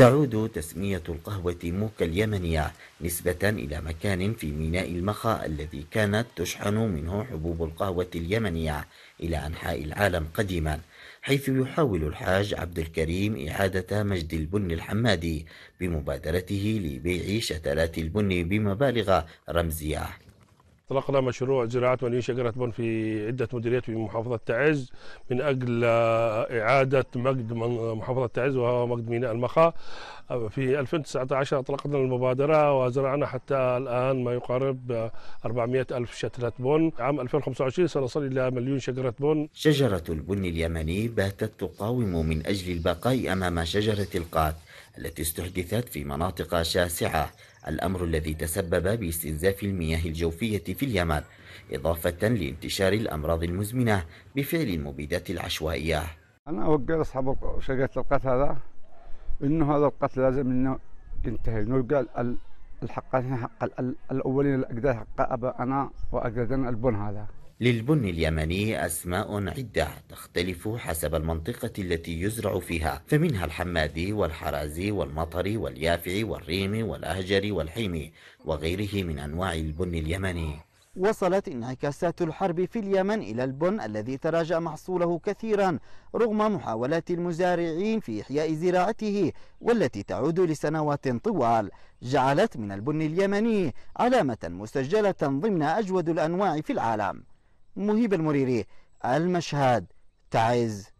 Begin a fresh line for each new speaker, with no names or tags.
تعود تسمية القهوة موكا اليمنية نسبة إلى مكان في ميناء المخا الذي كانت تشحن منه حبوب القهوة اليمنية إلى أنحاء العالم قديما حيث يحاول الحاج عبد الكريم إعادة مجد البن الحمادي بمبادرته لبيع شتلات البن بمبالغ رمزية
اطلقنا مشروع زراعة مليون شجرة بن في عدة مديريات في محافظة تعز من أجل آه، إعادة مجد محافظة تعز وهو مجد ميناء المخا آه، في 2019 أطلقنا المبادرة وزرعنا حتى الآن ما يقارب 400 آه، ألف شتلة بن عام 2025 سنصل إلى مليون شجرة بن
شجرة البن اليمني باتت تقاوم من أجل البقاء أمام شجرة القات التي استحدثت في مناطق شاسعة الأمر الذي تسبب باستنزاف المياه الجوفية في اليمن إضافة لانتشار الأمراض المزمنة بفعل المبيدات العشوائية
أنا أوجه أصحاب شركة القتل هذا إنه هذا القتل لازم إنه ينتهي نلقى الحق حق الأولين الأجداد حق أنا وأجدادنا البن هذا
للبن اليمني أسماء عدة تختلف حسب المنطقة التي يزرع فيها فمنها الحمادي والحرازي والمطري واليافعي والريمي والأهجري والحيمي وغيره من أنواع البن اليمني
وصلت انعكاسات الحرب في اليمن إلى البن الذي تراجع محصوله كثيرا رغم محاولات المزارعين في إحياء زراعته والتي تعود لسنوات طوال جعلت من البن اليمني علامة مسجلة ضمن أجود الأنواع في العالم مهيب المريري المشهد تعز